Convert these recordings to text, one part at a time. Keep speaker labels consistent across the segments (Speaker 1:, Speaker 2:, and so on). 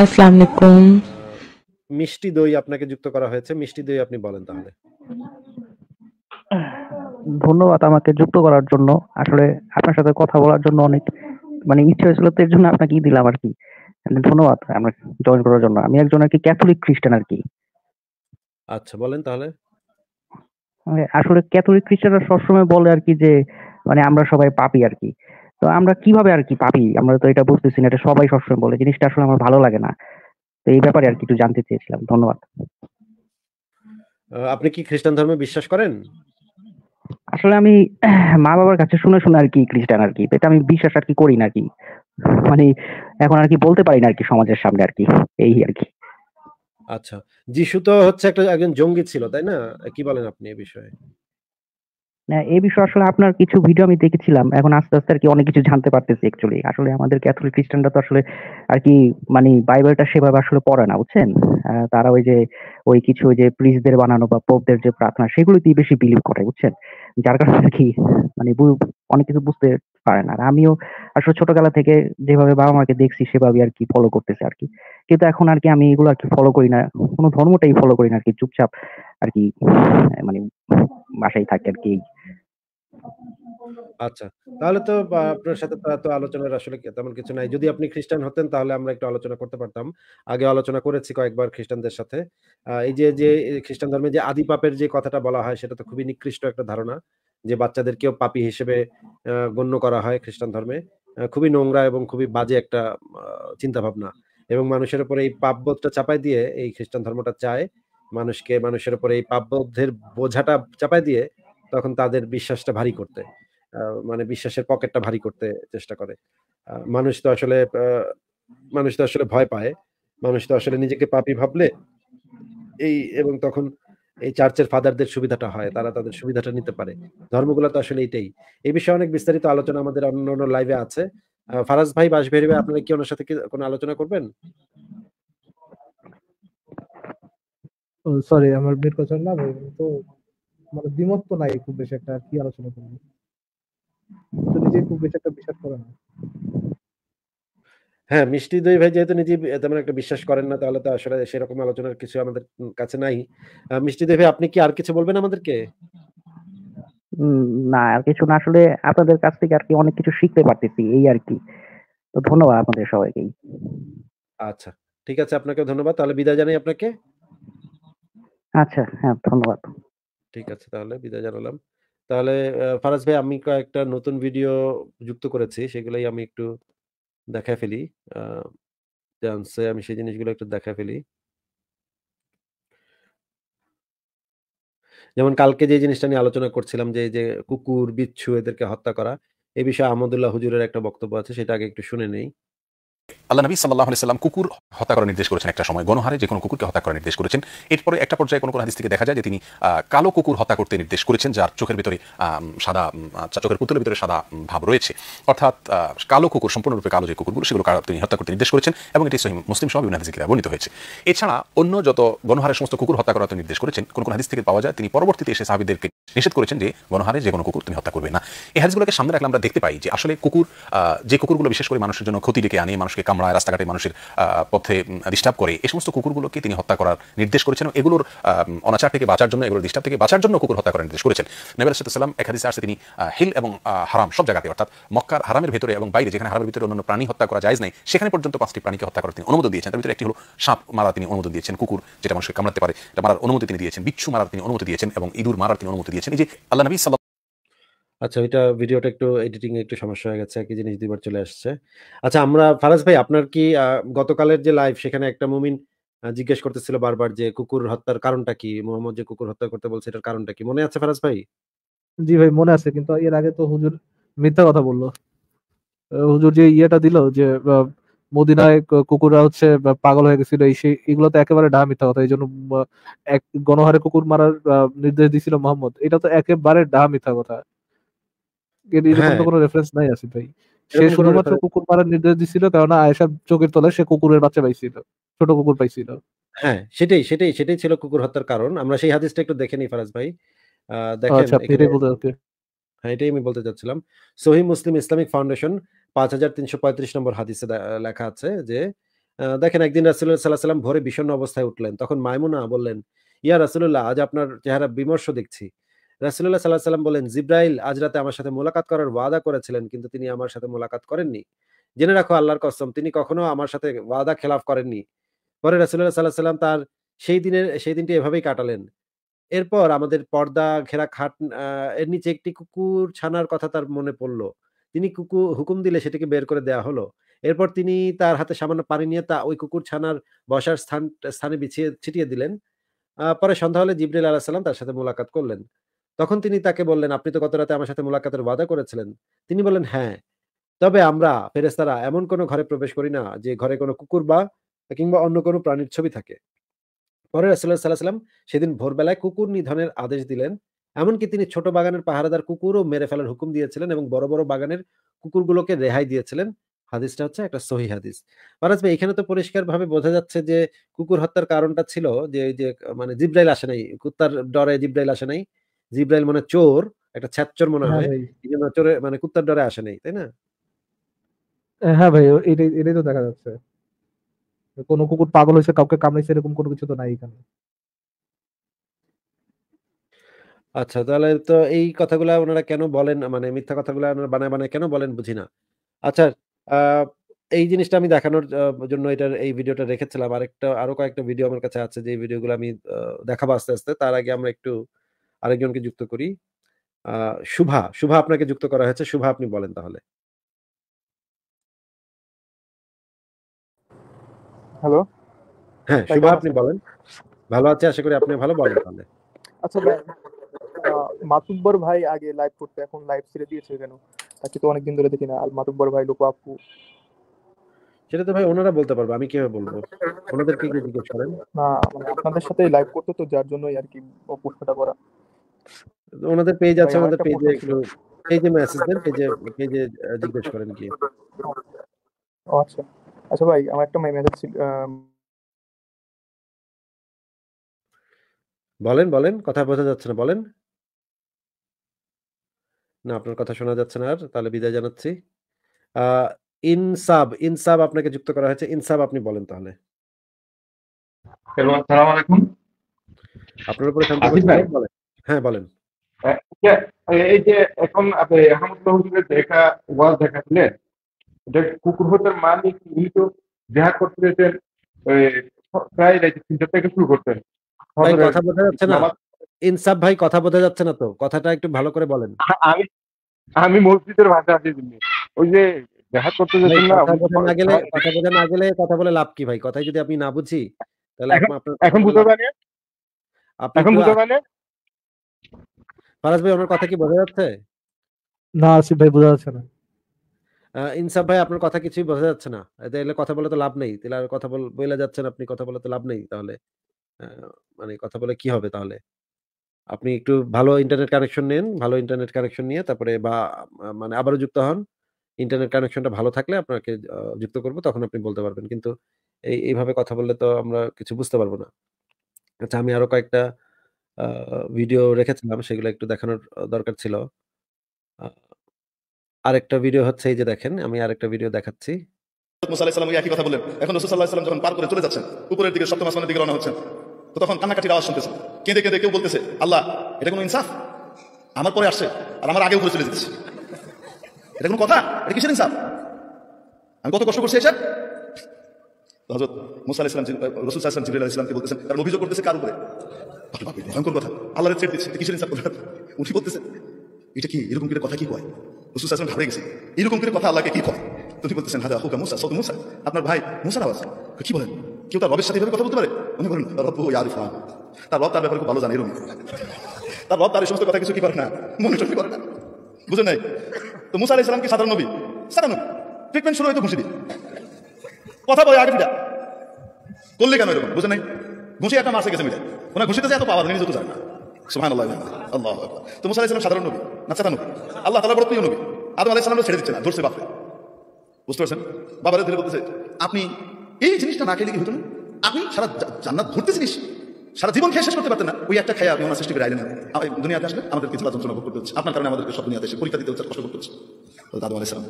Speaker 1: আসসালামু আলাইকুম
Speaker 2: মিষ্টি দই আপনাকে যুক্ত করা হয়েছে মিষ্টি দই আপনি বলেন তাহলে
Speaker 1: ধন্যবাদ আমাকে যুক্ত করার জন্য আসলে আপনার সাথে কথা বলার জন্য অনেক মানে ইচ্ছে হয়েছিল তো এর জন্য আপনাকে দিলাম আর কি ধন্যবাদ আমরা জয়েন করার জন্য আমি একজন আর কি ক্যাথলিক খ্রিস্টান আর কি
Speaker 2: আচ্ছা বলেন তাহলে
Speaker 1: আসলে ক্যাথলিক খ্রিস্টানরা সবসময় বলে আর কি যে মানে আমরা সবাই পাপি আর কি তো আমরা কিভাবে আর কি পাবি আমরা তো এটা বুঝতেছি না এটা সবাই সবসময় বলে জিনিসটা আসলে আমার ভালো লাগে না তো এই ব্যাপারে আর কি একটু জানতে চেয়েছিলাম ধন্যবাদ
Speaker 2: আপনি কি খ্রিস্টান ধর্মে বিশ্বাস করেন
Speaker 1: আসলে আমি মা বাবার কাছে শুনে শুনে আর কি খ্রিস্টান আর কি এটা আমি বিশ্বাস আর কি করি না কি মানে এখন আর কি বলতে পারি না আর কি সমাজের সামনে আর কি এই আর কি
Speaker 2: আচ্ছা যিশু তো হচ্ছে একটা একজন জঙ্গি ছিল তাই না কি বলেন আপনি এ বিষয়ে
Speaker 1: হ্যাঁ, এ এই বিষয়ে আসলে আপনার কিছু ভিডিও আমি দেখেছিলাম এখন আস্তে আস্তে আর কি অনেক কিছু জানতে পারতেছি অ্যাকচুয়ালি আসলে আমাদের ক্যাথলিক খ্রিস্টানরা তো আসলে আর কি মানে বাইবেলটা সেভাবে আসলে পড়ে না বুঝছেন তারা ওই যে ওই কিছু ওই যে প্রিসদের বানানো বা পোপদের যে প্রার্থনা সেগুলোতেই বেশি বিলিভ করে বুঝছেন যার কারণে আর কি মানে অনেক কিছু বুঝতে পারে না আর আমিও আসলে ছোটবেলা থেকে যেভাবে বাবা মাকে দেখছি সেভাবে আর কি ফলো করতেছে আর কি কিন্তু এখন আর কি আমি এগুলো আর কি ফলো করি না কোনো ধর্মটাই ফলো করি না আর কি চুপচাপ আর কি মানে বাসায় থাকে আর কি
Speaker 2: আচ্ছা তাহলে তো আপনার সাথে তো আলোচনার আসলে তেমন কিছু নাই যদি আপনি খ্রিস্টান হতেন তাহলে আমরা একটু আলোচনা করতে পারতাম আগে আলোচনা করেছি কয়েকবার খ্রিস্টানদের সাথে এই যে যে খ্রিস্টান ধর্মে যে আদি পাপের যে কথাটা বলা হয় সেটা তো খুবই নিকৃষ্ট একটা ধারণা যে বাচ্চাদেরকেও পাপি হিসেবে গণ্য করা হয় খ্রিস্টান ধর্মে খুবই নোংরা এবং খুবই বাজে একটা চিন্তা ভাবনা এবং মানুষের উপরে এই পাপবোধটা চাপাই দিয়ে এই খ্রিস্টান ধর্মটা চায় মানুষকে মানুষের উপরে এই পাপবোধের বোঝাটা চাপাই দিয়ে তখন তাদের বিশ্বাসটা ভারী করতে মানে বিশ্বাসের পকেটটা ভারী করতে চেষ্টা করে মানুষ তো আসলে মানুষ তো আসলে ভয় পায় মানুষ তো আসলে নিজেকে পাপি ভাবলে এই এবং তখন এই চার্চের ফাদারদের সুবিধাটা হয় তারা তাদের সুবিধাটা নিতে পারে ধর্মগুলো তো আসলে এটাই এই বিষয়ে অনেক বিস্তারিত আলোচনা আমাদের অন্য অন্য লাইভে আছে ফারাজ ভাই বাস ভেরিবে আপনারা কি ওনার সাথে কি কোনো আলোচনা করবেন
Speaker 3: সরি আমার মিট কথা না তো মানে দ্বিমত তো নাই খুব বেশি একটা কি আলোচনা করবো তো নিজে খুব বেশি একটা বিশ্বাস করে না
Speaker 2: হ্যাঁ মিষ্টি দই ভাই যেহেতু নিজে তেমন একটা বিশ্বাস করেন না তাহলে তো আসলে সেরকম আলোচনার কিছু আমাদের কাছে নাই মিষ্টি দই ভাই আপনি কি আর কিছু বলবেন আমাদেরকে
Speaker 1: না আর কিছু না আসলে আপনাদের কাছ থেকে আর কি অনেক কিছু শিখতে পারতেছি এই আর কি তো ধন্যবাদ আপনাদের সবাইকেই
Speaker 2: আচ্ছা ঠিক আছে আপনাকে ধন্যবাদ তাহলে বিদায় জানাই আপনাকে
Speaker 1: আচ্ছা হ্যাঁ ধন্যবাদ
Speaker 2: ঠিক আছে তাহলে বিদায় জানালাম তাহলে ফারাজ ভাই আমি কয়েকটা নতুন ভিডিও যুক্ত করেছি সেগুলোই আমি একটু দেখা ফেলি চান্সে আমি সেই জিনিসগুলো একটু দেখা ফেলি যেমন কালকে যে জিনিসটা নিয়ে আলোচনা করছিলাম যে যে কুকুর বিচ্ছু এদেরকে হত্যা করা এ বিষয়ে আহমদুল্লাহ হুজুরের একটা বক্তব্য আছে সেটা আগে একটু শুনে নেই
Speaker 4: আল্লাহ নবী সাল্লাহ সাল্লাম কুকুর হত্যা করার নির্দেশ করেছেন একটা সময় গণহারে যে কোনো কুকুরকে হত্যা করার নির্দেশ করেছেন এরপরে একটা পর্যায়ে কোনো কোনো হাদিস থেকে দেখা যায় যে তিনি কালো কুকুর হত্যা করতে নির্দেশ করেছেন যার চোখের ভিতরে সাদা আচ্ছা, চোখের পুতুলের ভিতরে সাদা ভাব রয়েছে অর্থাৎ কালো কুকুর সম্পূর্ণরূপে কালো যে কুকুরগুলো সেগুলো তিনি হত্যা করতে নির্দেশ করেছেন এবং এটি সহি মুসলিম সহ বিভিন্ন হাদিসে বর্ণিত হয়েছে এছাড়া অন্য যত গণহারের সমস্ত কুকুর হত্যা করার নির্দেশ করেছেন কোন কোন হাদিস থেকে পাওয়া যায় তিনি পরবর্তীতে এসে সাহাবিদেরকে নিষেধ করেছেন যে গণহারে যে কোনো কুকুর তুমি হত্যা করবে না এই হাদিসগুলোকে সামনে রাখলে আমরা দেখতে পাই যে আসলে কুকুর যে কুকুরগুলো বিশেষ করে মানুষের জন্য ক্ষতি ডেকে আনে মানুষকে কাম কামড়ায় রাস্তাঘাটে মানুষের পথে ডিস্টার্ব করে এই সমস্ত কুকুরগুলোকে তিনি হত্যা করার নির্দেশ করেছেন এগুলোর অনাচার থেকে বাঁচার জন্য এগুলোর ডিস্টার্ব থেকে বাঁচার জন্য কুকুর হত্যা করার নির্দেশ করেছেন নবী আলাহ সাল্লাম হাদিসে আসে তিনি হিল এবং হারাম সব জায়গাতে অর্থাৎ মক্কার হারামের ভেতরে এবং বাইরে যেখানে হারামের ভিতরে অন্যান্য প্রাণী হত্যা করা যায় নাই সেখানে পর্যন্ত পাঁচটি প্রাণীকে হত্যা করার তিনি অনুমোদন দিয়েছেন তার ভিতরে একটি হলো সাপ মারা তিনি অনুমোদন দিয়েছেন কুকুর যেটা মানুষকে কামড়াতে পারে মারার অনুমতি তিনি দিয়েছেন বিচ্ছু মারার তিনি অনুমতি দিয়েছেন এবং ইঁদুর মারার তিনি অনুমতি দিয়েছেন এই যে আল্লাহ নবী সাল্লাহ
Speaker 2: আচ্ছা ওইটা ভিডিওটা একটু এডিটিং একটু সমস্যা হয়ে গেছে একই জিনিস দুইবার চলে আসছে আচ্ছা আমরা ফারাজ ভাই আপনার কি আহ, গতকালের যে লাইভ সেখানে একটা মুমিন জিজ্ঞেস করতেছিল বারবার যে কুকুর হত্যার কারণটা কি মোহাম্মদ যে কুকুর হত্যা করতে বলছে এটার কারণটা কি মনে আছে ফারাজ ভাই
Speaker 3: জি ভাই মনে আছে কিন্তু এর আগে তো হুজুর মিথ্যা কথা বললো হুজুর যে ইয়েটা দিল যে মদিনায় কুকুররা হচ্ছে বা পাগল হয়ে গেছিল এই সেই এগুলো তো একেবারে ডা মিথ্যা কথা এই জন্য এক গণহারে কুকুর মারার আহ, নির্দেশ দিছিল মোহাম্মদ এটা তো একেবারে ডা মিথ্যা কথা এরকম হ্যাঁ। তো কোনো রেফারেন্স নাই আসিফ ভাই সে শুধুমাত্র কুকুর মারার নির্দেশ দিছিল চোখের তলায় সে কুকুরের বাচ্চা পাইছিল ছোট কুকুর পাইছিল
Speaker 2: হ্যাঁ সেটাই সেটাই সেটাই ছিল কুকুর হত্যার কারণ আমরা সেই হাদিসটা একটু দেখে নিই ফারাজ ভাই আচ্ছা, হ্যাঁ এটাই আমি বলতে চাচ্ছিলাম সহি মুসলিম ইসলামিক ফাউন্ডেশন পাঁচ হাজার তিনশো পঁয়ত্রিশ নম্বর হাদিসে লেখা আছে যে দেখেন একদিন রাসুল্লাহ সাল্লাহ সাল্লাম ভোরে বিষণ্ণ অবস্থায় উঠলেন তখন মাইমুনা বললেন ইয়া রাসুল্লাহ আজ আপনার চেহারা বিমর্ষ দেখছি রাসুল্লাহ সাল্লাহ সাল্লাম বলেন জিব্রাইল আজ রাতে আমার সাথে মোলাকাত করার ওয়াদা করেছিলেন কিন্তু তিনি আমার সাথে মোলাকাত করেননি জেনে রাখো আল্লাহর কসম তিনি কখনো আমার সাথে ওয়াদা খেলাফ করেননি পরে রাসুল্লাহ সাল্লাহ সাল্লাম তার সেই দিনের সেই দিনটি এভাবেই কাটালেন এরপর আমাদের পর্দা ঘেরা খাট এর নিচে একটি কুকুর ছানার কথা তার মনে পড়লো তিনি কুকুর হুকুম দিলে সেটিকে বের করে দেয়া হলো এরপর তিনি তার হাতে সামান্য পানি নিয়ে তা ওই কুকুর ছানার বসার স্থান স্থানে বিছিয়ে ছিটিয়ে দিলেন পরে সন্ধ্যা হলে জিবরিল আলাহ সাল্লাম তার সাথে মোলাকাত করলেন তখন তিনি তাকে বললেন আপনি তো গত রাতে আমার সাথে মোলাকাতের ওয়াদা করেছিলেন তিনি বলেন হ্যাঁ তবে আমরা ফেরেস্তারা এমন কোনো ঘরে প্রবেশ করি না যে ঘরে কোনো কুকুর বা কিংবা অন্য কোনো প্রাণীর ছবি থাকে পরে রাসুল্লাহ সাল্লাহ সাল্লাম সেদিন ভোরবেলায় কুকুর নিধনের আদেশ দিলেন এমনকি তিনি ছোট বাগানের পাহারাদার কুকুরও মেরে ফেলার হুকুম দিয়েছিলেন এবং বড় বড় বাগানের কুকুরগুলোকে রেহাই দিয়েছিলেন হাদিসটা হচ্ছে একটা সহি হাদিস মারাজ ভাই এখানে তো পরিষ্কারভাবে বোঝা যাচ্ছে যে কুকুর হত্যার কারণটা ছিল যে যে মানে জিব্রাইল আসে নাই কুত্তার ডরে জিব্রাইল আসে নাই জিব্রাইল মানে চোর একটা ছ্যাচর মনে হ্যাঁ হয় এই চোরে মানে কুত্তার ডরে আসে নাই তাই না
Speaker 3: হ্যাঁ ভাই এটাই এটাই তো দেখা যাচ্ছে কোনো কুকুর পাগল হয়েছে কাউকে কামড়াইছে এরকম কোনো কিছু তো নাই এখানে
Speaker 2: আচ্ছা তাহলে তো এই কথাগুলো ওনারা কেন বলেন মানে মিথ্যা কথাগুলো ওনারা বানায় বানায় কেন বলেন বুঝি না আচ্ছা এই জিনিসটা আমি দেখানোর জন্য এটার এই ভিডিওটা রেখেছিলাম আরেকটা আরো কয়েকটা ভিডিও আমার কাছে আছে যে ভিডিওগুলো আমি দেখাবো আস্তে আস্তে তার আগে আমরা একটু আরেকজনকে যুক্ত করি শুভা শুভা আপনাকে যুক্ত করা হয়েছে শুভা আপনি বলেন তাহলে হ্যালো হ্যাঁ শুভা আপনি বলেন ভালো আছে আশা করি আপনি ভালো বলেন তাহলে আচ্ছা
Speaker 3: মাতুব্বর ভাই আগে লাইভ করতে এখন লাইভ ছেড়ে দিয়েছে কেন
Speaker 2: তাকে তো দিন ধরে দেখি না আর মাতুব্বর ভাই লোক আপু সেটা তো ভাই ওনারা বলতে পারবে আমি কিভাবে বলবো ওনাদেরকে জিজ্ঞেস করেন
Speaker 5: না মানে আপনাদের সাথে লাইভ করতে তো যার জন্যই আর কি প্রশ্নটা করা
Speaker 2: ওনাদের পেজ আছে আমাদের পেজে একটু পেজে মেসেজ দেন পেজে পেজে জিজ্ঞেস করেন কি
Speaker 6: আচ্ছা আচ্ছা ভাই আমার একটা মেসেজ ছিল
Speaker 2: বলেন বলেন কথা বোঝা যাচ্ছে না বলেন না আপনার কথা শোনা যাচ্ছে না আর তাহলে বিদায় জানাচ্ছি ইনসাব ইনসাব আপনাকে যুক্ত করা হয়েছে ইনসাব আপনি বলেন তাহলে হ্যালো আসসালামু আলাইকুম আপনার উপরে শান্তি
Speaker 4: বলেন হ্যাঁ বলেন এই যে এখন আপনি আহমদুল্লাহ হুজুরের দেখা ওয়াজ দেখাচ্ছিলেন এটা কুকুরহতের মানে কি উনি তো দেহা করতে যেতেন
Speaker 2: প্রায় রাইতে তিনটা থেকে শুরু করতেন
Speaker 3: কথা বোঝা যাচ্ছে না
Speaker 2: ইনসাফ ভাই কথা বোঝা যাচ্ছে না তো কথাটা একটু ভালো করে বলেন আমি আমি
Speaker 3: মসজিদের ভাষা আছি
Speaker 2: ওই যে দেখা করতে যেতেন না কথা না গেলে কথা বোঝা না গেলে কথা বলে লাভ কি ভাই কথাই যদি আপনি না বুঝি তাহলে এখন বুঝতে পারেন আপনি এখন বুঝতে পারেন ফারাজ ভাই আমার কথা কি বোঝা যাচ্ছে
Speaker 3: না আসিফ ভাই বোঝা যাচ্ছে না
Speaker 2: ইনসাফ ভাই আপনার কথা কিছুই বোঝা যাচ্ছে না তাহলে কথা বলে তো লাভ নেই তাহলে আর কথা বল বইলা যাচ্ছেন আপনি কথা বলে তো লাভ নেই তাহলে মানে কথা বলে কি হবে তাহলে আপনি একটু ভালো ইন্টারনেট কানেকশন নেন ভালো ইন্টারনেট কানেকশন নিয়ে তারপরে বা মানে আবারও যুক্ত হন ইন্টারনেট কানেকশনটা ভালো থাকলে আপনাকে যুক্ত করব তখন আপনি বলতে পারবেন কিন্তু এই এইভাবে কথা বললে তো আমরা কিছু বুঝতে পারবো না আচ্ছা আমি আরো কয়েকটা ভিডিও রেখেছিলাম সেগুলো একটু দেখানোর দরকার ছিল। আ আরেকটা ভিডিও হচ্ছে এই যে দেখেন আমি আরেকটা ভিডিও দেখাচ্ছি।
Speaker 5: মুসা আলাইহিস সালামকে একই কথা বলেন এখন রাসূল সাল্লাল্লাহু আলাইহি যখন পার করে চলে যাচ্ছেন, উপরের দিকে সপ্তম আসমানের দিকে রওনা হচ্ছেন। তো তখন কান্নাকাটির আওয়াজ শুনতেছে। কেঁদে কেঁদে কেউ বলতেছে, আল্লাহ এটা কোনো ইনসাফ? আমার পরে আসছে আর আমার আগে উপরে চলে যেতেছে। এটা কোনো কথা? এটা কিসের ইনসাফ? আমি কত কষ্ট করছি এসব? হযরত মুসা আলাইহিস সালাম রাসূল সাল্লাল্লাহু আলাইহি বলতেছেন, কারণ অভিযোগ করতেছে কার উপরে? ভয়ঙ্কর কথা আল্লাহ ছেড়ে দিচ্ছে কিসের ইনসাফ করবেন বলতেছেন এটা কি এরকম করে কথা কি কয় রসুল আসলাম ঘাবড়ে গেছে এরকম করে কথা আল্লাহকে কি কয় তুমি বলতেছেন হাজা হুকা মুসা সৌদ মুসা আপনার ভাই মুসার আওয়াজ কি বলেন কেউ তার রবের সাথে এভাবে কথা বলতে পারে উনি বলেন রব ও ইয়ারিফ তার রব তার ব্যাপারে খুব ভালো জানে এরকম তার রব তার এই সমস্ত কথা কিছু কি করে না মনে চোখে করে না বুঝেন নাই তো মুসা আলাহ ইসলামকে সাধারণ নবী সাধারণ নবী ট্রিটমেন্ট শুরু হয়তো ঘুষি দিই কথা বলে আগে ফিরা করলে কেন এরকম বুঝে নাই ঘুষে একটা মাসে গেছে মিলে ওনার ঘুষিতে যে এত পাওয়া যায় নিজেকে জানে না সুহান আল্লাহ আল্লাহ তো মুসা আলাইসালাম সাধারণ নবী না নাচাতা নবী আল্লাহ তালা বড় প্রিয় নবী আদম আলাইসালামরা ছেড়ে দিচ্ছে না ধরছে বাপরে বুঝতে পারছেন বাবারে ধরে বলতেছে আপনি এই জিনিসটা না খেলে কি হতো না আপনি সারা জান্নাত ঘুরতে জিনিস সারা জীবন খেয়ে শেষ করতে পারতেন না ওই একটা খেয়ে আপনি ওনার সৃষ্টি করে আইলেন দুনিয়াতে আসলে আমাদের কিছু যন্ত্রণা ভোগ করতে হচ্ছে আপনার কারণে আমাদেরকে সব দুনিয়াতে এসে পরীক্ষা দিতে হচ্ছে কষ্ট করতে হচ্ছে তো দাদু আলাইসালাম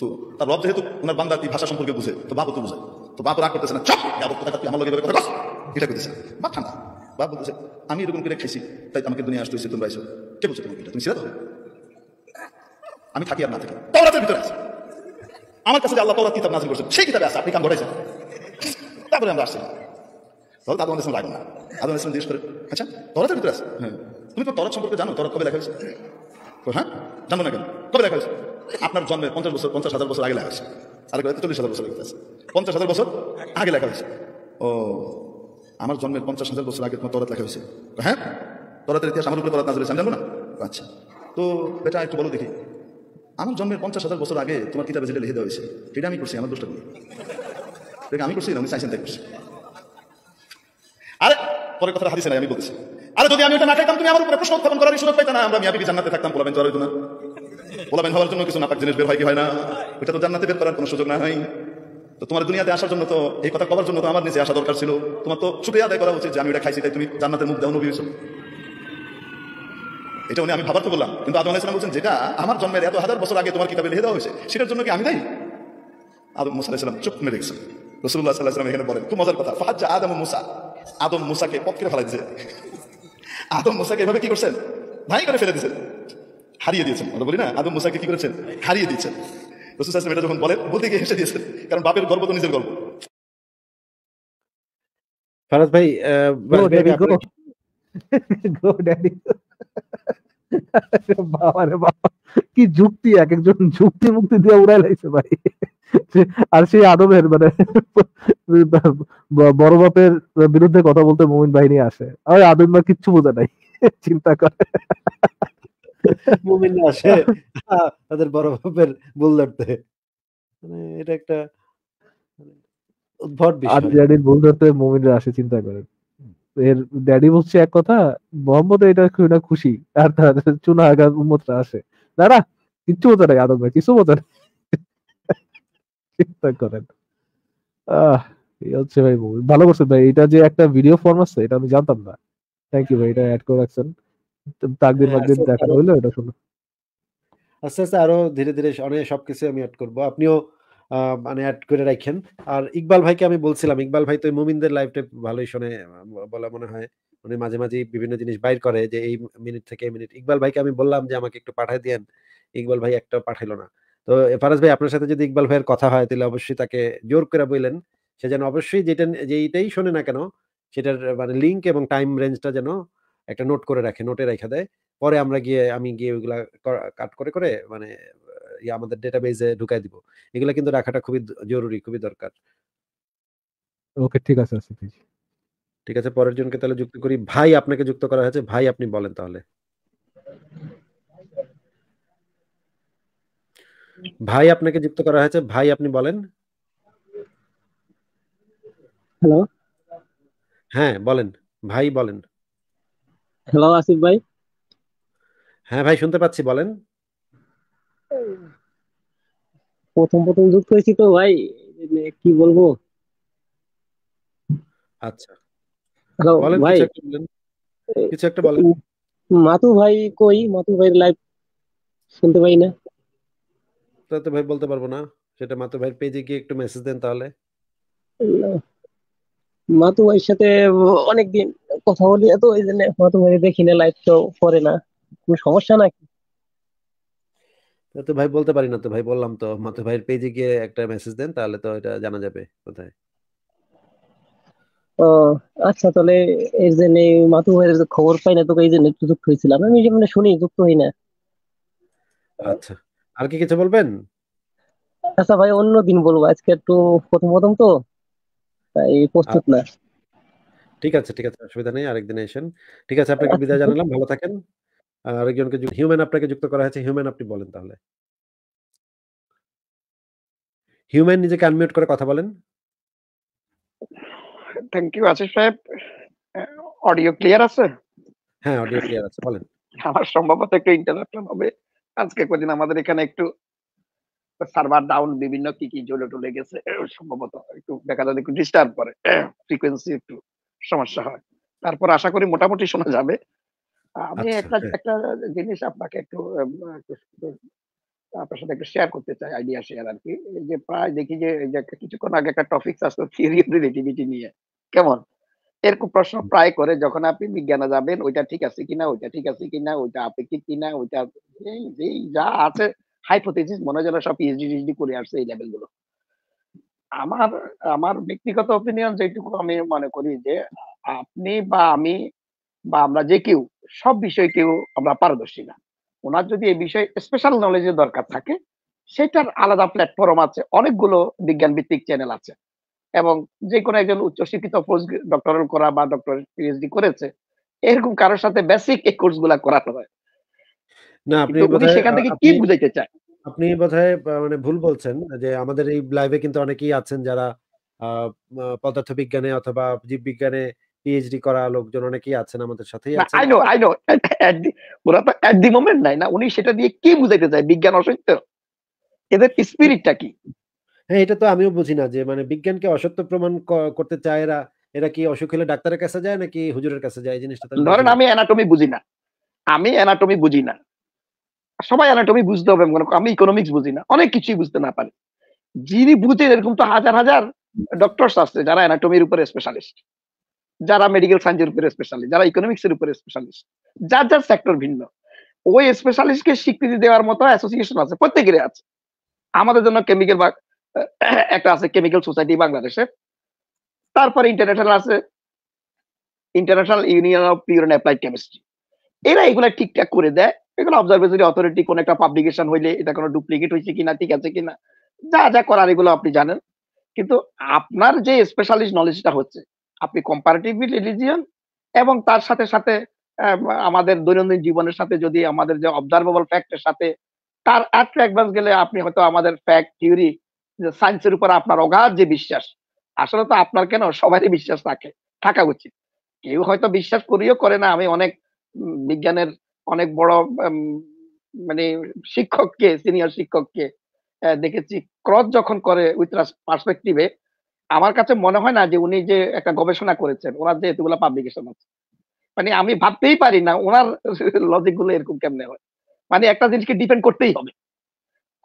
Speaker 5: তো তার রব যেহেতু ওনার বাংলা ভাষা সম্পর্কে বুঝে তো বাপও তো বুঝে তো বাপ রাগ করতেছে না চপ যাবো কথা আমার লগে কথা এটা করতেছে বাপ ঠান্ডা বাপ বলতেছে আমি এরকম করে খেয়েছি তাই আমাকে দুনিয়া আসতে হয়েছে তোমরা এসো কে বলছো তোমাকে তুমি সেরা আমি থাকি আর না থাকি তাওরাতের ভিতরে আছে আমার কাছে আল্লাহ তোলা কিতাব নাজিল করছে সেই কিতাবে আছে আপনি কাম ঘটাইছেন তারপরে আমরা আসছি তাহলে দাদু অনেক সময় লাগবে না দাদু অনেক সময় জিজ্ঞেস করে আচ্ছা তরাতের ভিতরে আছে হ্যাঁ তুমি তো তরত সম্পর্কে জানো তরত কবে লেখা হয়েছে হ্যাঁ জানো না কেন কবে লেখা হয়েছে আপনার জন্মে পঞ্চাশ বছর পঞ্চাশ হাজার বছর আগে লেখা হয়েছে আর চল্লিশ হাজার বছর লেখা আছে পঞ্চাশ হাজার বছর আগে লেখা হয়েছে ও আমার জন্মের পঞ্চাশ হাজার বছর আগে তোমার তরাত লেখা হয়েছে হ্যাঁ তরাতের ইতিহাস আমার উপরে তরাত না আমি জানবো না আচ্ছা তো বেটা একটু বলো দেখি আমার জন্মের পঞ্চাশ হাজার বছর আগে তোমার কিতাবে যেটা লিখে দেওয়া হয়েছে সেটা আমি করছি আমার দোষটা বলি দেখে আমি করছি না উনি চাইছেন তাই করছি আরে পরের কথা হাদিসে আমি বলতেছি আরে যদি আমি ওটা না খাইতাম তুমি আমার উপরে প্রশ্ন উত্থাপন করার সুযোগ পাইতাম না আমরা মিয়াবি জান্নাতে থাকতাম পোলাবেন জ্বর হইতো না পোলাবেন হওয়ার জন্য কিছু নাপাক জিনিস বের হয় কি হয় না ওটা তো জান্নাতে বের করার কোনো সুযোগ না হয় তো তোমার দুনিয়াতে আসার জন্য তো এই কথা কবার জন্য তো আমার নিচে আসা দরকার ছিল তোমার তো সুখে আদায় করা উচিত যে আমি এটা খাইছি তাই তুমি জান্নাতের মুখ দেওয়া নবী এটা উনি আমি ভাবার তো বললাম কিন্তু আদম আলাইসালাম বলছেন যেটা আমার জন্মের এত হাজার বছর আগে তোমার কিতাবে লিখে দেওয়া হয়েছে সেটার জন্য কি আমি নাই আদম মুসা আলাইসালাম চুপ মেরে গেছেন রসুল্লাহ সাল্লাহ সাল্লাম এখানে বলেন খুব মজার কথা ফাহাজ্জা আদম মুসা আদম মুসাকে পক্ষে ফেলা দিয়েছে আদম মুসাকে এভাবে কি করছেন ভাই করে ফেলে দিয়েছেন হারিয়ে দিয়েছেন আমরা বলি না আদম মুসাকে কি করেছেন হারিয়ে দিয়েছেন রসুল সাহেব এটা যখন বলেন বলতে গিয়ে হেসে দিয়েছেন কারণ বাপের গর্ব তো নিজের গর্ব
Speaker 2: ফারাজ ভাই
Speaker 3: কি যুক্তি এক একজন যুক্তি মুক্তি দিয়ে উড়াই লাইছে ভাই আর সেই আদমের মানে বড় বাপের বিরুদ্ধে কথা বলতে মোমিন বাহিনী আসে আর আদম কিচ্ছু বোঝা নাই চিন্তা করে
Speaker 2: মুমিন আসে তাদের বড় বাপের ভুল ধরতে মানে এটা একটা মানে উদ্ভট বিষয় আর
Speaker 3: ভুল ধরতে আসে চিন্তা করেন এর ড্যাডি বলছে এক কথা মোহাম্মদ এটা খুবই খুশি আর তার চুনা আগা উম্মতরা আসে দাঁড়া কিচ্ছু মতো নাই আদম ভাই কিছু মতো চিন্তা করেন আহ এই হচ্ছে ভাই ভালো করছেন ভাই এটা যে একটা ভিডিও ফর্ম আছে এটা আমি জানতাম না থ্যাংক ইউ ভাই এটা অ্যাড করে রাখছেন হ্যাঁ, আচ্ছা, দেখা আচ্ছা। এটা শুনো
Speaker 2: আস্তে আচ্ছা, আস্তে আরো ধীরে ধীরে অনেক সবকিছু আমি অ্যাড করব আপনিও মানে অ্যাড করে রাখেন আর ইকবাল ভাইকে আমি বলছিলাম ইকবাল ভাই তো মুমিনদের লাইফটা ভালোই মনে হয় উনি মাঝে মাঝে বিভিন্ন জিনিস বাইর করে যে এই মিনিট থেকে এই মিনিট ইকবাল ভাইকে আমি বললাম যে আমাকে একটু পাঠাই দেন ইকবাল ভাই একটা পাঠাইলো না তো ফারাজ ভাই আপনার সাথে যদি ইকবাল ভাইয়ের কথা হয় তাহলে অবশ্যই তাকে জোর করে বললেন সে যেন অবশ্যই যেটা যেইটাই শোনে না কেন সেটার মানে লিঙ্ক এবং টাইম রেঞ্জটা যেন একটা নোট করে রাখে নোটে রেখে দেয় পরে আমরা গিয়ে আমি গিয়ে ওইগুলা কাট করে করে মানে আমাদের ডেটাবেজে ঢুকাই দিব এগুলা কিন্তু রাখাটা খুবই জরুরি খুবই দরকার ওকে ঠিক আছে ঠিক আছে পরের জনকে তাহলে যুক্ত করি ভাই আপনাকে যুক্ত করা হয়েছে ভাই আপনি বলেন তাহলে ভাই আপনাকে যুক্ত করা হয়েছে ভাই আপনি বলেন হ্যালো হ্যাঁ বলেন ভাই বলেন হ্যালো আসিফ ভাই হ্যাঁ ভাই শুনতে পাচ্ছি বলেন
Speaker 1: প্রথম প্রথম যুক্ত হয়েছি তো ভাই কি বলবো আচ্ছা হ্যালো ভাই কিছু একটা বলেন মাতু ভাই কই মাতু ভাইয়ের লাইভ শুনতে পাই না
Speaker 2: তা তো ভাই বলতে পারবো না সেটা মাতু ভাইয়ের পেজে গিয়ে একটু মেসেজ দেন তাহলে
Speaker 1: মাতু ভাইয়ের সাথে অনেকদিন কথা বলি এত ওই জন্য হয়তো দেখি না লাইভ তো করে না কোনো সমস্যা নাকি
Speaker 2: তো ভাই বলতে পারি না তো ভাই বললাম তো মাত্র ভাইয়ের পেজে গিয়ে একটা মেসেজ দেন তাহলে তো এটা জানা যাবে কোথায়
Speaker 1: ও আচ্ছা তাহলে এর জন্য মাতু ভাইয়ের খবর পাই না তোকে এই জন্য একটু যুক্ত হয়েছিলাম আমি যেমন শুনি যুক্ত হই না
Speaker 2: আচ্ছা আর কি কিছু বলবেন
Speaker 1: আচ্ছা ভাই অন্য দিন বলবো আজকে একটু প্রথম প্রথম তো তাই প্রস্তুত না
Speaker 2: ঠিক আছে ঠিক আছে অসুবিধা নেই আরেকদিন এসেন ঠিক আছে আপনাকে বিদায় জানালাম ভালো থাকেন আরেকজনকে হিউম্যান আপনাকে যুক্ত করা হয়েছে হিউম্যান আপনি বলেন তাহলে হিউম্যান নিজেকে আনমিউট করে কথা বলেন
Speaker 6: থ্যাংক ইউ আশিস সাহেব অডিও ক্লিয়ার আছে
Speaker 2: হ্যাঁ অডিও ক্লিয়ার আছে বলেন
Speaker 6: আমার সম্ভবত একটু ইন্টারনেশনাল হবে আজকে কদিন আমাদের এখানে একটু সার্ভার ডাউন বিভিন্ন কি কি জ্বলে টলে গেছে সম্ভবত একটু দেখা যাচ্ছে একটু ডিস্টার্ব করে ফ্রিকোয়েন্সি একটু সমস্যা হয় তারপর আশা করি মোটামুটি শোনা যাবে আমি আচ্ছা, একটা একটা জিনিস আপনাকে একটু আপনার সাথে একটু শেয়ার করতে চাই আইডিয়া শেয়ার আর কি যে প্রায় দেখি যে কিছুক্ষণ আগে একটা টপিক আসলো থিওরি অফ রিলেটিভিটি নিয়ে কেমন এরকম প্রশ্ন প্রায় করে যখন আপনি বিজ্ঞানে যাবেন ওইটা ঠিক আছে কিনা ওইটা ঠিক আছে কিনা ওইটা আপেক্ষিক কিনা ওইটা এই যা আছে হাইপোথিস মনে হয় যেন সব পিএইচডি করে আসছে এই লেভেল গুলো আমার আমার ব্যক্তিগত অপিনিয়ন যেটুকু আমি মনে করি যে আপনি বা আমি বা আমরা যে কেউ সব বিষয় কেউ আমরা পারদর্শী না ওনার যদি এই বিষয়ে স্পেশাল নলেজের দরকার থাকে সেটার আলাদা প্ল্যাটফর্ম আছে অনেকগুলো বিজ্ঞান ভিত্তিক চ্যানেল আছে এবং যে কোনো একজন উচ্চশিক্ষিত শিক্ষিত ডক্টরাল করা বা ডক্টরেট পিএইচডি করেছে এরকম কারোর সাথে বেসিক এই কোর্সগুলা করাতে হয়
Speaker 2: না আপনি সেখান থেকে কি বুঝাইতে চায় আপনি বোধহয় আ মানে ভুল বলছেন যে আমাদের এই লাইভে কিন্তু অনেকেই আছেন যারা আ পদার্থবিজ্ঞানে অথবা জীববিজ্ঞানে পিএইচডি করা লোকজন অনেকেই আছেন, আমাদের সাথেই আই নো, আই
Speaker 6: নো। ওরা তো এট দি মোমেন্ট নাই না। উনি সেটা দিয়ে কি বুঝাইতে চায়? বিজ্ঞান অসত্য? এদের স্পিরিটটা কি?
Speaker 2: হ্যাঁ, এটা তো আমিও বুঝি না যে মানে বিজ্ঞানকে অসত্য প্রমাণ করতে চায় এরা। এরা কি অসুখ হলে ডাক্তারের কাছে যায় নাকি হুজুরের কাছে যায়? জিনিসটা ধরেন
Speaker 6: আমি অ্যানাটমি বুঝি না। আমি অ্যানাটমি বুঝি না। সবাই অ্যানাটমি বুঝতে হবে আমি ইকোনমিক্স বুঝি না অনেক কিছুই বুঝতে না পারে যিনি বুঝে এরকম তো হাজার হাজার ডক্টর্স আছে যারা অ্যানাটমির উপরে স্পেশালিস্ট যারা মেডিকেল সায়েন্সের উপরে স্পেশালিস্ট যারা ইকোনমিক্স এর উপরে স্পেশালিস্ট যার যার সেক্টর ভিন্ন ওই স্পেশালিস্টকে স্বীকৃতি দেওয়ার মতো অ্যাসোসিয়েশন আছে প্রত্যেকেরই আছে আমাদের জন্য কেমিক্যাল বা একটা আছে কেমিক্যাল সোসাইটি বাংলাদেশের তারপরে ইন্টারন্যাশনাল আছে international union of pure applied chemistry এরা এগুলা ঠিকঠাক করে দেয় এগুলো অবজারভেশন অথরিটি কোন একটা পাবলিকেশন হইলে এটা কোনো ডুপ্লিকেট হয়েছে কিনা ঠিক আছে কিনা যা যা করার এগুলো আপনি জানেন কিন্তু আপনার যে স্পেশালিস্ট নলেজটা হচ্ছে আপনি কম্পারেটিভলি রিলিজিয়ান এবং তার সাথে সাথে আমাদের দৈনন্দিন জীবনের সাথে যদি আমাদের যে অবজারভেবল ফ্যাক্টের সাথে তার একটু অ্যাডভান্স গেলে আপনি হয়তো আমাদের ফ্যাক্ট থিওরি সায়েন্সের উপর আপনার অগাধ যে বিশ্বাস আসলে তো আপনার কেন সবারই বিশ্বাস থাকে থাকা উচিত কেউ হয়তো বিশ্বাস করিও করে না আমি অনেক বিজ্ঞানের অনেক বড় মানে শিক্ষককে সিনিয়র শিক্ষককে দেখেছি ক্রস যখন করে উইথ পার্সপেক্টিভে আমার কাছে মনে হয় না যে উনি যে একটা গবেষণা করেছেন ওনার যে এতগুলো পাবলিকেশন আছে মানে আমি ভাবতেই পারি না ওনার লজিক গুলো এরকম কেমনে হয় মানে একটা জিনিসকে ডিপেন্ড করতেই হবে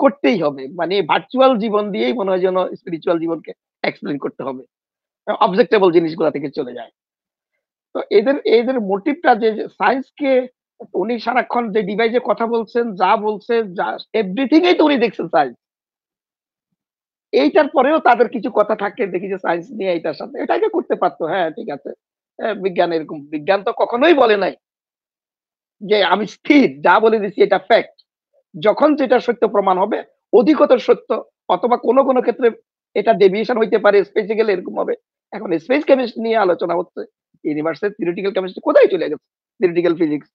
Speaker 6: করতেই হবে মানে ভার্চুয়াল জীবন দিয়েই মনে হয় যেন স্পিরিচুয়াল জীবনকে এক্সপ্লেন করতে হবে অবজেক্টেবল জিনিসগুলো থেকে চলে যায় তো এদের এদের মোটিভটা যে সায়েন্সকে উনি সারাক্ষণ যে ডিভাইসে কথা বলছেন যা যা এভরিথিং এই তো উনি দেখছেন সায়েন্স এইটার পরেও তাদের কিছু কথা থাকে দেখি যে সায়েন্স নিয়ে এইটার সাথে এটাকে করতে পারতো হ্যাঁ ঠিক আছে হ্যাঁ, বিজ্ঞান এরকম বিজ্ঞান তো কখনোই বলে নাই যে আমি স্থির যা বলে দিচ্ছি এটা ফ্যাক্ট যখন যেটা সত্য প্রমাণ হবে অধিকতর সত্য অথবা কোনো কোনো ক্ষেত্রে এটা ডেভিয়েশন হইতে পারে স্পেসে গেলে এরকম হবে এখন স্পেস কেমিস্ট্রি নিয়ে আলোচনা হচ্ছে ইউনিভার্সের থিওরিটিক্যাল কেমিস্ট্রি কোথায় চলে গেছে থিওরিটিক্যাল ফিজিক্স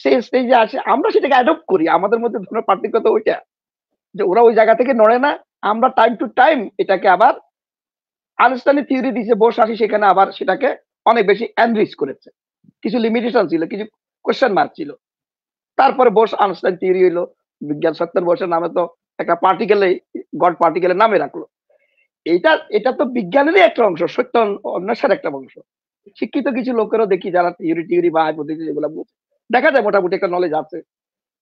Speaker 6: সেই স্টেজে আসে আমরা সেটাকে অ্যাডপ্ট করি আমাদের মধ্যে ধরনের পার্থক্য তো ওইটা যে ওরা ওই জায়গা থেকে নড়ে না আমরা টাইম টু টাইম এটাকে আবার আনুষ্ঠানিক থিওরি দিয়েছে বস আসি সেখানে আবার সেটাকে অনেক বেশি এনরিচ করেছে কিছু লিমিটেশন ছিল কিছু কোয়েশ্চেন মার্ক ছিল তারপরে বস আনুষ্ঠানিক থিওরি হইলো বিজ্ঞান সত্তর বোসের নামে তো একটা পার্টিকেলে গড পার্টিকেলের নামে রাখলো এটা এটা তো বিজ্ঞানেরই একটা অংশ সত্য অন্যাসের একটা অংশ শিক্ষিত কিছু লোকেরও দেখি যারা থিওরি টিউরি বা হাইপোথিস এগুলো দেখা যায় মোটামুটি একটা নলেজ আছে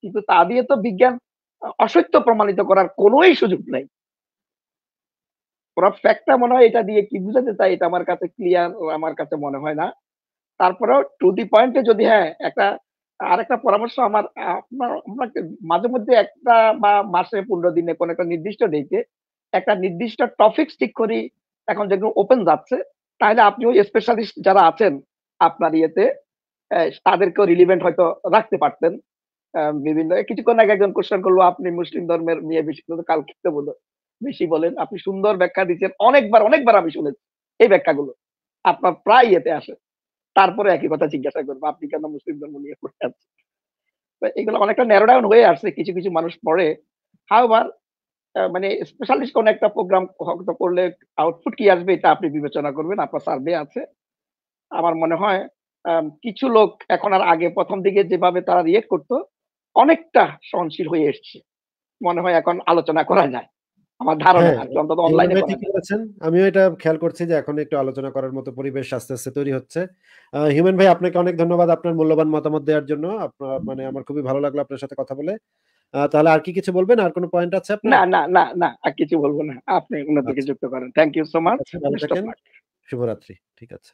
Speaker 6: কিন্তু তা দিয়ে তো বিজ্ঞান অসত্য প্রমাণিত করার কোনোই সুযোগ নেই ওরা ফ্যাক্টটা মনে হয় এটা দিয়ে কি বুঝাতে চাই এটা আমার কাছে ক্লিয়ার আমার কাছে মনে হয় না তারপরেও টু দি পয়েন্টে যদি হ্যাঁ একটা আর একটা পরামর্শ আমার আপনার আপনাকে মাঝে মধ্যে একটা বা মাসে পনেরো দিনে কোনো একটা নির্দিষ্ট ডেটে একটা নির্দিষ্ট টপিক ঠিক করি এখন যেগুলো ওপেন যাচ্ছে তাহলে ওই স্পেশালিস্ট যারা আছেন আপনার ইয়েতে তাদেরকেও রিলিভেন্ট হয়তো রাখতে পারতেন বিভিন্ন কিছুক্ষণ আগে একজন কোশ্চেন করলো আপনি মুসলিম ধর্মের নিয়ে বেশি কাল খেতে বলো বেশি বলেন আপনি সুন্দর ব্যাখ্যা দিচ্ছেন অনেকবার অনেকবার আমি শুনেছি এই ব্যাখ্যাগুলো আপনার প্রায় এতে আসে তারপরে একই কথা জিজ্ঞাসা করবো আপনি কেন মুসলিম ধর্ম নিয়ে পড়ে আছেন এগুলো অনেকটা ন্যারো ডাউন হয়ে আসছে কিছু কিছু মানুষ পড়ে হাওবার মানে স্পেশালিস্ট কোন একটা প্রোগ্রাম করলে আউটপুট কি আসবে এটা আপনি বিবেচনা করবেন আপনার সার্ভে আছে আমার মনে হয় কিছু লোক এখন আর আগে প্রথম দিকে যেভাবে তারা রিয়েক্ট করতো অনেকটা সহনশীল হয়ে এসছে মনে হয় এখন আলোচনা করা যায় আমার ধারণা হ্যাঁ, অনলাইনে
Speaker 2: আমিও এটা খেয়াল করছি যে এখন একটু আলোচনা করার মতো পরিবেশ আস্তে আস্তে তৈরি হচ্ছে হিউম্যান ভাই আপনাকে অনেক ধন্যবাদ আপনার মূল্যবান মতামত দেওয়ার জন্য আপনার মানে আমার খুবই ভালো লাগলো আপনার সাথে কথা বলে তাহলে আর কি কিছু বলবেন আর কোনো পয়েন্ট
Speaker 6: আছে আপনার না না না না আর কিছু বলবো না আপনি অন্যদিকে আচ্ছা। যুক্ত করেন থ্যাংক ইউ সো মাচ
Speaker 2: শুভরাত্রি ঠিক আছে